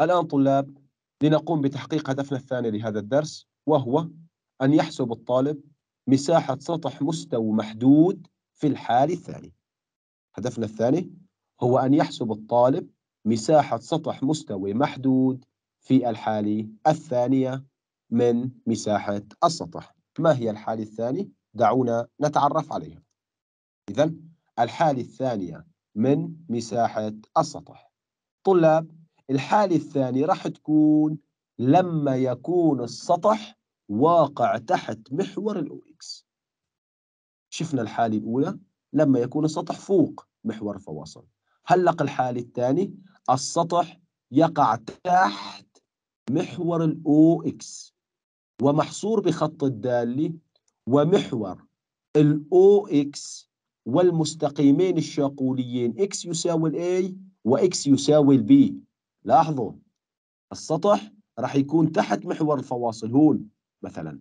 الآن طلاب لنقوم بتحقيق هدفنا الثاني لهذا الدرس وهو أن يحسب الطالب مساحة سطح مستوي محدود في الحال الثاني هدفنا الثاني هو أن يحسب الطالب مساحة سطح مستوي محدود في الحالة الثانية من مساحة السطح ما هي الحالة الثانية؟ دعونا نتعرف عليها إذا الحالة الثانية من مساحة السطح طلاب الحالة الثانية راح تكون لما يكون السطح واقع تحت محور الـ OX شفنا الحالة الأولى لما يكون السطح فوق محور الفواصل هلق الحالة الثانية السطح يقع تحت محور الـ OX ومحصور بخط الدالة ومحور الـ OX والمستقيمين الشاقوليين X يساوي و X يساوي B لاحظوا السطح راح يكون تحت محور الفواصل هون مثلا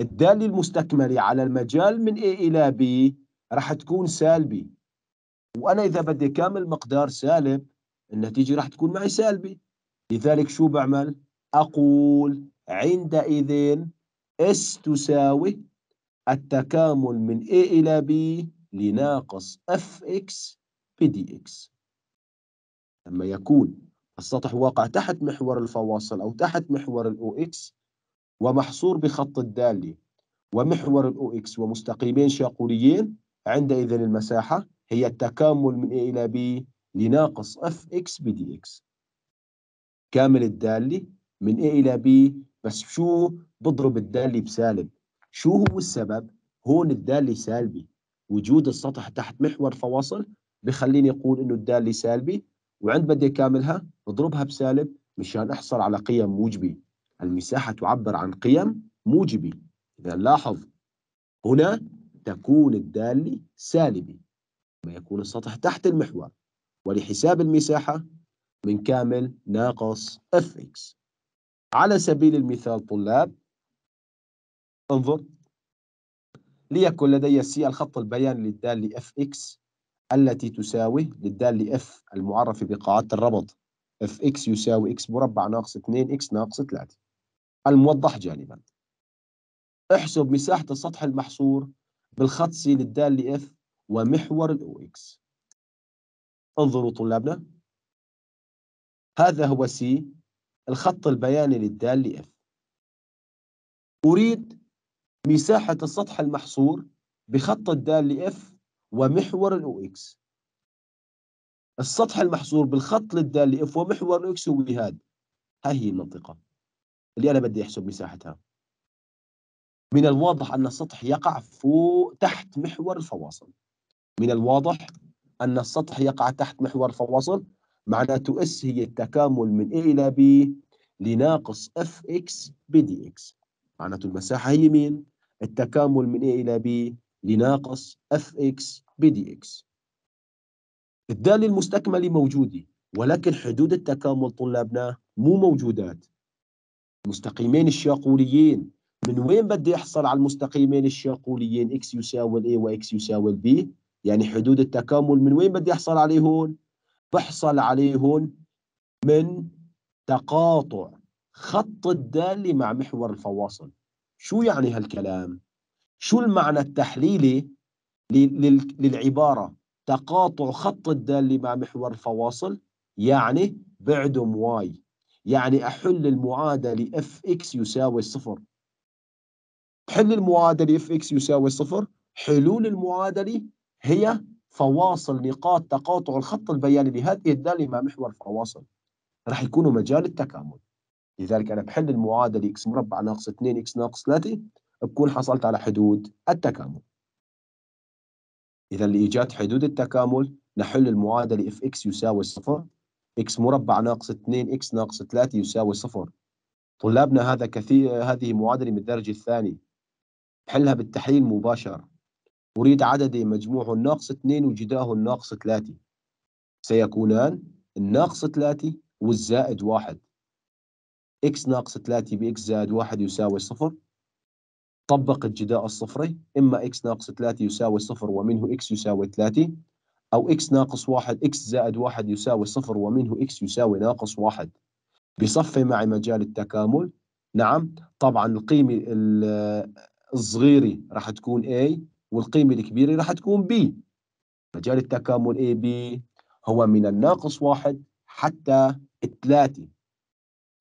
الدالة المستكملة على المجال من A إلى B راح تكون سالبي وأنا إذا بدي كامل مقدار سالب النتيجة راح تكون معي سالبي لذلك شو بعمل؟ أقول عندئذ S تساوي التكامل من A إلى B لناقص fx بdx. dx لما يكون السطح واقع تحت محور الفواصل أو تحت محور الأو إكس ومحصور بخط الدالة ومحور الأو إكس ومستقيمين شاقوليين عندئذ المساحة هي التكامل من A إلى B لناقص اف اكس بدي كامل الدالة من A إلى B بس شو بضرب الدالة بسالب شو هو السبب؟ هون الدالة سالبي وجود السطح تحت محور فواصل بخليني أقول إنه الدالة سالبي وعند بدي أكاملها اضربها بسالب مشان أحصل على قيم موجبي المساحة تعبر عن قيم موجبي إذا لاحظ هنا تكون الدالة سالبه ما يكون السطح تحت المحور ولحساب المساحة من كامل ناقص fx على سبيل المثال طلاب انظر ليكن لدي سي الخط البياني للدالة fx التي تساوي للدالة اف المعرفة بقاعدة الربط اف يساوي x مربع ناقص 2 x ناقص 3 الموضح جانبا احسب مساحة السطح المحصور بالخط C للدالة اف ومحور الاو OX انظروا طلابنا هذا هو سي الخط البياني للدالة اف أريد مساحة السطح المحصور بخط الدالة اف ومحور الأو إكس السطح المحصور بالخط للدال اف ومحور الأو إكس هو هذا هاي هي المنطقة اللي أنا بدي أحسب مساحتها من الواضح أن السطح يقع فوق تحت محور الفواصل من الواضح أن السطح يقع تحت محور الفواصل معناته S هي التكامل من A إلى B لناقص اف اكس بدي اكس معناته المساحة هي مين؟ التكامل من A إلى B لناقص اف اكس دي اكس الدالة المستكملة موجودة ولكن حدود التكامل طلابنا مو موجودات المستقيمين الشاقوليين من وين بدي احصل على المستقيمين الشاقوليين x يساوي ل a وx يساوي ل b يعني حدود التكامل من وين بدي احصل عليهن بحصل عليهن من تقاطع خط الدالة مع محور الفواصل شو يعني هالكلام شو المعنى التحليلي للعبارة تقاطع خط الدالة مع محور الفواصل يعني بعدم واي يعني أحل المعادلة اف اكس يساوي صفر حل المعادلة اف اكس يساوي صفر حلول المعادلة هي فواصل نقاط تقاطع الخط البياني لهذه الدالة مع محور الفواصل رح يكونوا مجال التكامل لذلك أنا بحل المعادلة x مربع ناقص 2 x ناقص 3 بكون حصلت على حدود التكامل إذا لإيجاد حدود التكامل نحل المعادلة اف اكس يساوي صفر اكس مربع ناقص 2 اكس ناقص 3 يساوي صفر طلابنا هذا كثير هذه معادلة من الدرجة الثانية حلها بالتحليل مباشر أريد عددي مجموعه ناقص 2 وجداه ناقص 3 سيكونان الناقص 3 والزائد 1 اكس ناقص 3 باكس زائد 1 يساوي صفر طبق الجداء الصفري إما x ناقص 3 يساوي صفر ومنه x يساوي 3 أو x ناقص 1 x زائد 1 يساوي صفر ومنه x يساوي ناقص 1 بصفي معي مجال التكامل نعم طبعا القيمة الصغيرة راح تكون A والقيمة الكبيرة راح تكون B مجال التكامل b هو من الناقص 1 حتى 3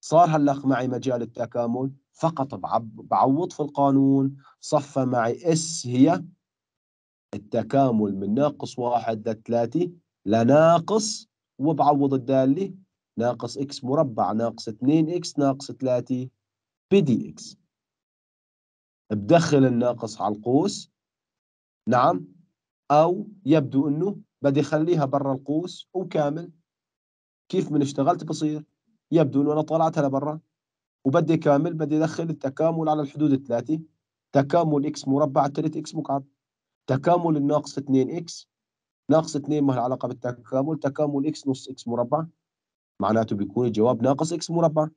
صار هلق معي مجال التكامل فقط بعوض في القانون صفى معي اس هي التكامل من ناقص واحد لثلاثة لناقص وبعوض الدالة ناقص اكس مربع ناقص اثنين اكس ناقص ثلاثة بي دي اكس بدخل الناقص على القوس نعم او يبدو انه بدي اخليها برا القوس وكامل كيف من اشتغلت بصير يبدو انه انا طلعتها لبرا وبدي كامل بدي ادخل التكامل على الحدود الثلاثه تكامل اكس مربع تلت اكس مكعب تكامل الناقص 2 اكس ناقص 2 ما له علاقه بالتكامل تكامل اكس نص اكس مربع معناته بيكون الجواب ناقص اكس مربع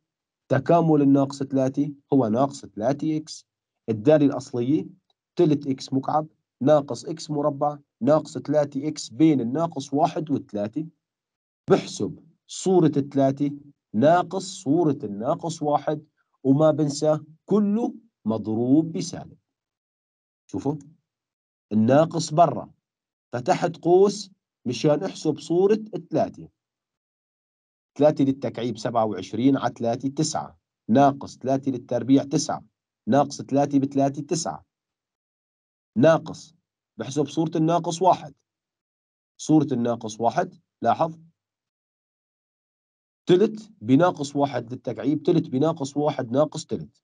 تكامل الناقص 3 هو ناقص 3 اكس الدالة الأصلية ثلث اكس مكعب ناقص اكس مربع ناقص 3 اكس بين الناقص واحد والثلاثة بحسب صورة الثلاثة ناقص صورة الناقص واحد وما بنسى كله مضروب بسالب شوفوا الناقص برا فتحت قوس مشان احسب صورة الثلاثة ثلاثة للتكعيب سبعة وعشرين على ثلاثة تسعة ناقص ثلاثة للتربيع تسعة ناقص ثلاثة بثلاثة تسعة ناقص بحسب صورة الناقص واحد صورة الناقص واحد لاحظ تلت بناقص واحد للتكعيب تلت بناقص واحد ناقص تلت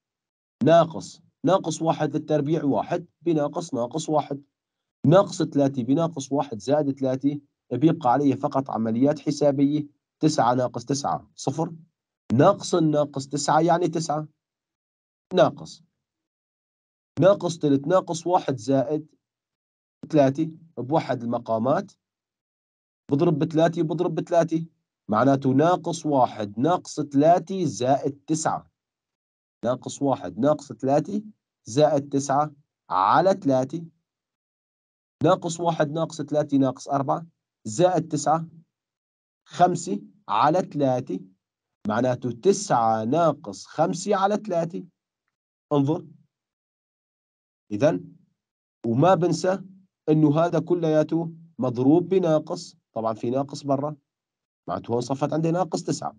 ناقص ناقص واحد للتربيع واحد بناقص ناقص واحد ناقص 3 بناقص واحد زائد 3 بيبقى علي فقط عمليات حسابية تسعة ناقص تسعة صفر ناقص ناقص تسعة يعني تسعة ناقص ناقص تلت ناقص واحد زائد 3 بوحد المقامات بضرب بثلاثة بضرب بثلاثة معناته ناقص واحد ناقص ثلاثة زائد تسعة ناقص واحد ناقص ثلاثة زائد تسعة على ثلاثة ناقص واحد ناقص ثلاثة ناقص أربعة زائد تسعة خمسة على ثلاثة معناته تسعة ناقص خمسة على ثلاثة انظر إذا وما بنسى إنه هذا كلياته مضروب بناقص طبعا في ناقص برا معناته هون صفت عندي ناقص تسعة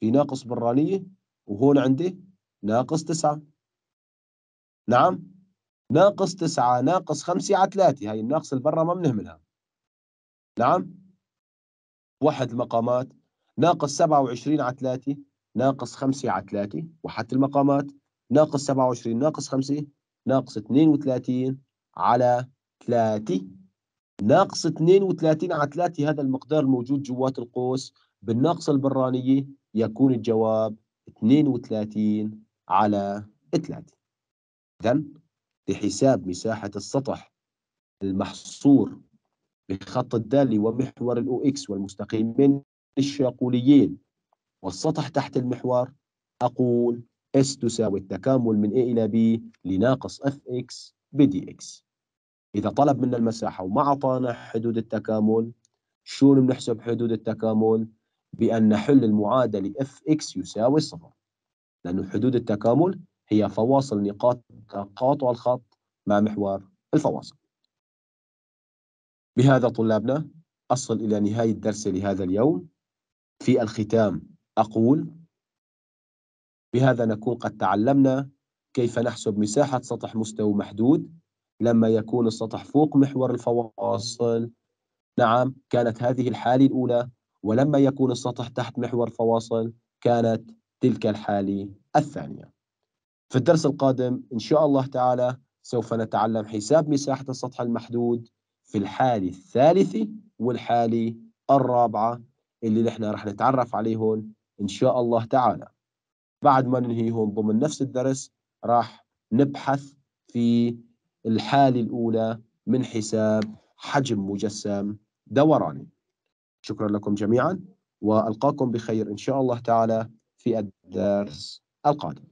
في ناقص برانية وهون عندي ناقص تسعة نعم ناقص تسعة ناقص خمسة على ثلاثة هاي الناقص البرة ما بنهملها نعم وحد المقامات ناقص 27 على ثلاثة ناقص خمسة على ثلاثة وحدت المقامات ناقص 27 ناقص خمسة ناقص 32 على ثلاثة ناقص 32 على 3 هذا المقدار الموجود جوات القوس بالناقصة البرانية يكون الجواب 32 على 3 إذا لحساب مساحة السطح المحصور بخط الدالي ومحور الـ OX والمستقيمين الشاقوليين والسطح تحت المحور أقول S تساوي التكامل من A إلى B لناقص Fx بـ DX اذا طلب منا المساحه وما اعطانا حدود التكامل شو بنحسب حدود التكامل بان نحل المعادله اف اكس يساوي صفر لانه حدود التكامل هي فواصل نقاط تقاطع الخط مع محور الفواصل بهذا طلابنا أصل إلى نهاية درسي لهذا اليوم في الختام أقول بهذا نكون قد تعلمنا كيف نحسب مساحة سطح مستوي محدود لما يكون السطح فوق محور الفواصل نعم كانت هذه الحالة الأولى ولما يكون السطح تحت محور الفواصل كانت تلك الحالة الثانية في الدرس القادم إن شاء الله تعالى سوف نتعلم حساب مساحة السطح المحدود في الحالة الثالثة والحالة الرابعة اللي نحن رح نتعرف عليهم إن شاء الله تعالى بعد ما ننهيهم ضمن نفس الدرس راح نبحث في الحالة الأولى من حساب حجم مجسم دوراني شكرا لكم جميعا وألقاكم بخير إن شاء الله تعالى في الدرس القادم